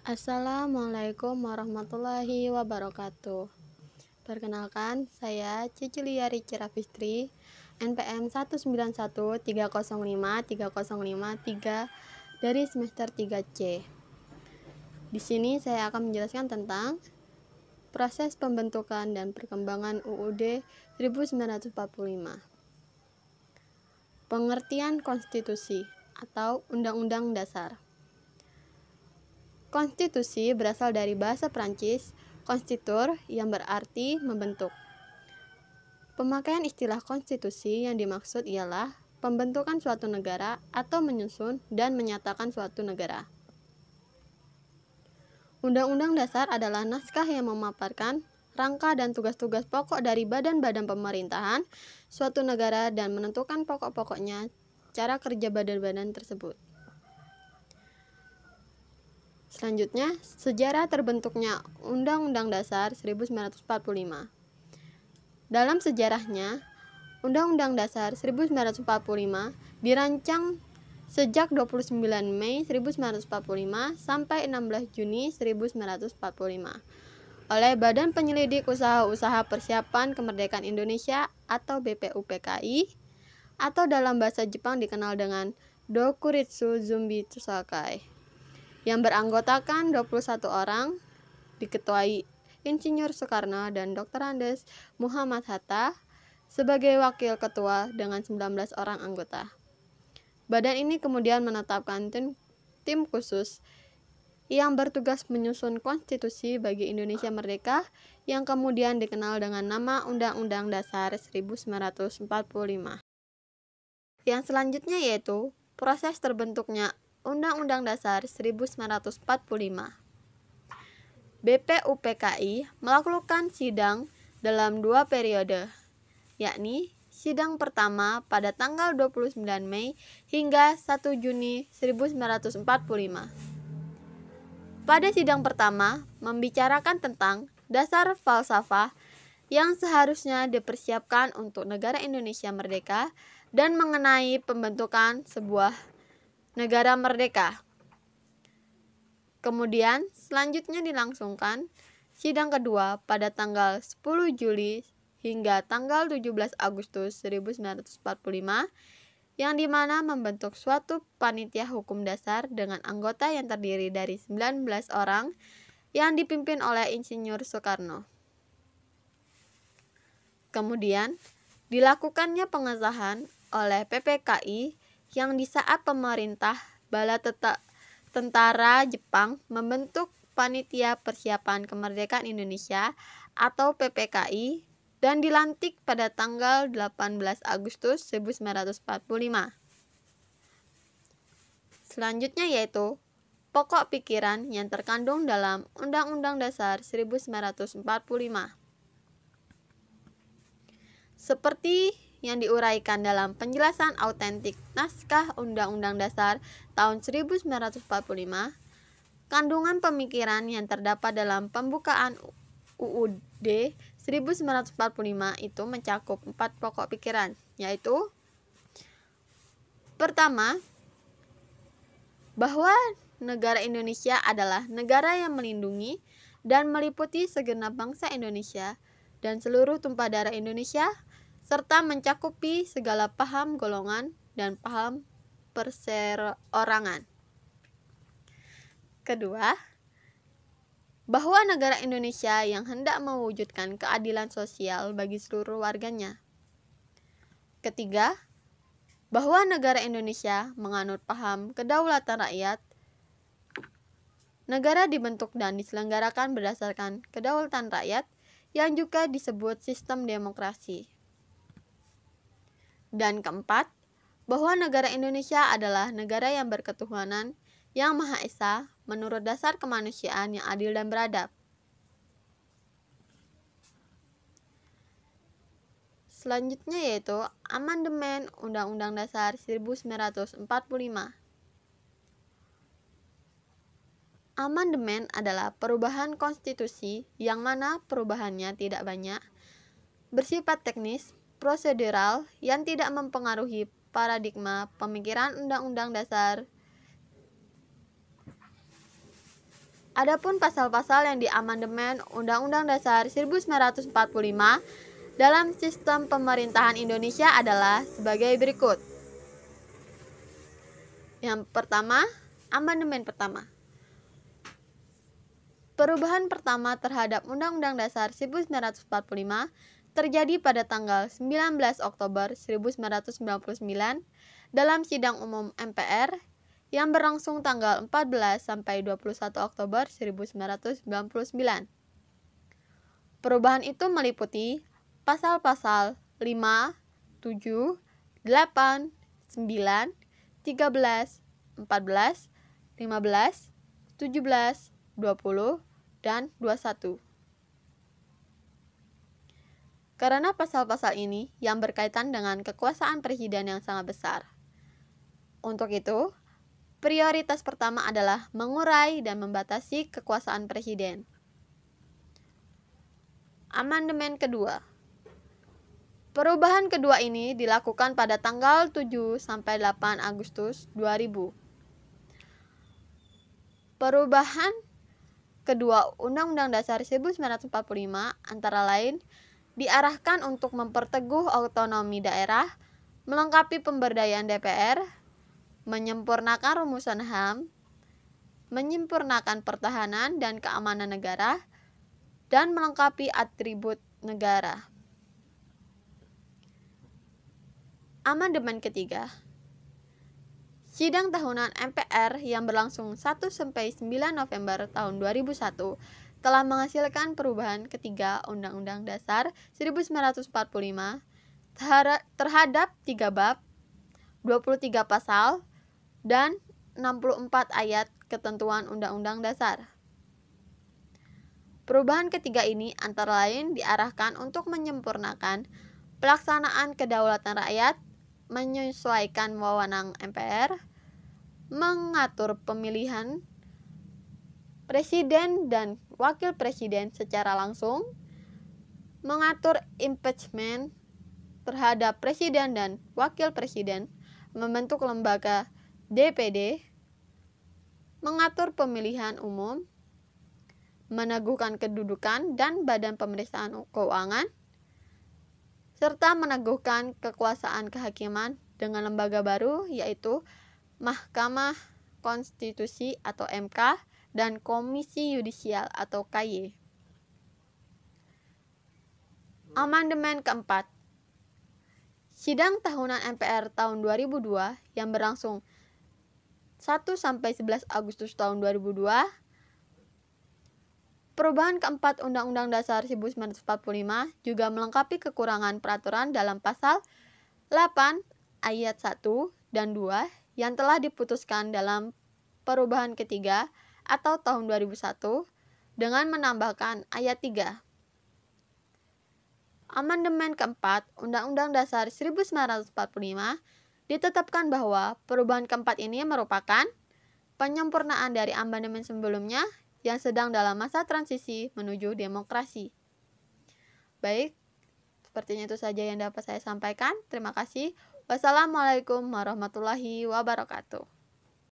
Assalamualaikum warahmatullahi wabarakatuh. Perkenalkan, saya Cecilia Ricci Rafistri, NPM 1913053053 dari semester 3C. Di sini saya akan menjelaskan tentang proses pembentukan dan perkembangan UUD 1945. Pengertian konstitusi atau undang-undang dasar. Konstitusi berasal dari bahasa Prancis konstitur yang berarti membentuk. Pemakaian istilah konstitusi yang dimaksud ialah pembentukan suatu negara atau menyusun dan menyatakan suatu negara. Undang-Undang Dasar adalah naskah yang memaparkan rangka dan tugas-tugas pokok dari badan-badan pemerintahan suatu negara dan menentukan pokok-pokoknya cara kerja badan-badan tersebut. Selanjutnya, sejarah terbentuknya Undang-Undang Dasar 1945. Dalam sejarahnya, Undang-Undang Dasar 1945 dirancang sejak 29 Mei 1945 sampai 16 Juni 1945 oleh Badan Penyelidik Usaha-Usaha Persiapan Kemerdekaan Indonesia atau BPUPKI atau dalam bahasa Jepang dikenal dengan Dokuritsu Zumbi Tsusakai yang beranggotakan 21 orang diketuai Insinyur Soekarno dan Dr. Andes Muhammad Hatta sebagai wakil ketua dengan 19 orang anggota. Badan ini kemudian menetapkan tim, tim khusus yang bertugas menyusun konstitusi bagi Indonesia Merdeka yang kemudian dikenal dengan nama Undang-Undang Dasar 1945. Yang selanjutnya yaitu proses terbentuknya Undang-Undang Dasar 1945. BPUPKI melakukan sidang dalam dua periode, yakni sidang pertama pada tanggal 29 Mei hingga 1 Juni 1945. Pada sidang pertama, membicarakan tentang dasar falsafah yang seharusnya dipersiapkan untuk negara Indonesia merdeka dan mengenai pembentukan sebuah negara merdeka. Kemudian, selanjutnya dilangsungkan sidang kedua pada tanggal 10 Juli hingga tanggal 17 Agustus 1945 yang dimana membentuk suatu panitia hukum dasar dengan anggota yang terdiri dari 19 orang yang dipimpin oleh Insinyur Soekarno. Kemudian, dilakukannya pengesahan oleh PPKI yang di saat pemerintah bala tetap tentara Jepang membentuk Panitia Persiapan Kemerdekaan Indonesia atau PPKI dan dilantik pada tanggal 18 Agustus 1945. Selanjutnya yaitu pokok pikiran yang terkandung dalam Undang-Undang Dasar 1945. Seperti yang diuraikan dalam penjelasan autentik naskah Undang-Undang Dasar tahun 1945, kandungan pemikiran yang terdapat dalam pembukaan UUD 1945 itu mencakup empat pokok pikiran, yaitu pertama, bahwa negara Indonesia adalah negara yang melindungi dan meliputi segenap bangsa Indonesia dan seluruh tumpah darah Indonesia serta mencakupi segala paham golongan dan paham perseorangan. Kedua, bahwa negara Indonesia yang hendak mewujudkan keadilan sosial bagi seluruh warganya. Ketiga, bahwa negara Indonesia menganut paham kedaulatan rakyat. Negara dibentuk dan diselenggarakan berdasarkan kedaulatan rakyat yang juga disebut sistem demokrasi. Dan keempat, bahwa negara Indonesia adalah negara yang berketuhanan, yang Maha Esa, menurut dasar kemanusiaan yang adil dan beradab. Selanjutnya yaitu amandemen Undang-Undang Dasar 1945. Amandemen adalah perubahan konstitusi yang mana perubahannya tidak banyak, bersifat teknis prosedural yang tidak mempengaruhi paradigma pemikiran Undang-Undang Dasar. Adapun pasal-pasal yang diamandemen Undang-Undang Dasar 1945 dalam sistem pemerintahan Indonesia adalah sebagai berikut. Yang pertama, amandemen pertama. Perubahan pertama terhadap Undang-Undang Dasar 1945 terjadi pada tanggal 19 Oktober 1999 dalam sidang umum MPR yang berlangsung tanggal 14 sampai 21 Oktober 1999. Perubahan itu meliputi pasal-pasal 5, 7, 8, 9, 13, 14, 15, 17, 20, dan 21. Karena pasal-pasal ini yang berkaitan dengan kekuasaan presiden yang sangat besar. Untuk itu, prioritas pertama adalah mengurai dan membatasi kekuasaan presiden. Amandemen kedua. Perubahan kedua ini dilakukan pada tanggal 7 sampai 8 Agustus 2000. Perubahan kedua Undang-Undang Dasar 1945 antara lain diarahkan untuk memperteguh otonomi daerah, melengkapi pemberdayaan DPR, menyempurnakan rumusan HAM, menyempurnakan pertahanan dan keamanan negara, dan melengkapi atribut negara. Amandemen ketiga Sidang tahunan MPR yang berlangsung 1 sampai 9 November tahun 2001 telah menghasilkan perubahan ketiga Undang-Undang Dasar 1945 terhadap tiga bab, 23 pasal, dan 64 ayat ketentuan Undang-Undang Dasar. Perubahan ketiga ini antara lain diarahkan untuk menyempurnakan pelaksanaan kedaulatan rakyat, menyesuaikan wewenang MPR, mengatur pemilihan presiden dan Wakil Presiden secara langsung, mengatur impeachment terhadap Presiden dan Wakil Presiden, membentuk lembaga DPD, mengatur pemilihan umum, meneguhkan kedudukan dan badan pemeriksaan keuangan, serta meneguhkan kekuasaan kehakiman dengan lembaga baru yaitu Mahkamah Konstitusi atau MK dan Komisi Yudisial atau KY. Amandemen keempat Sidang tahunan MPR tahun 2002 yang berlangsung 1 sampai 11 Agustus tahun 2002 Perubahan keempat Undang-Undang Dasar 1945 juga melengkapi kekurangan peraturan dalam pasal 8 ayat 1 dan 2 yang telah diputuskan dalam perubahan ketiga atau tahun 2001 dengan menambahkan ayat 3. Amandemen keempat Undang-Undang Dasar 1945 ditetapkan bahwa perubahan keempat ini merupakan penyempurnaan dari amandemen sebelumnya yang sedang dalam masa transisi menuju demokrasi. Baik, sepertinya itu saja yang dapat saya sampaikan. Terima kasih. Wassalamualaikum warahmatullahi wabarakatuh.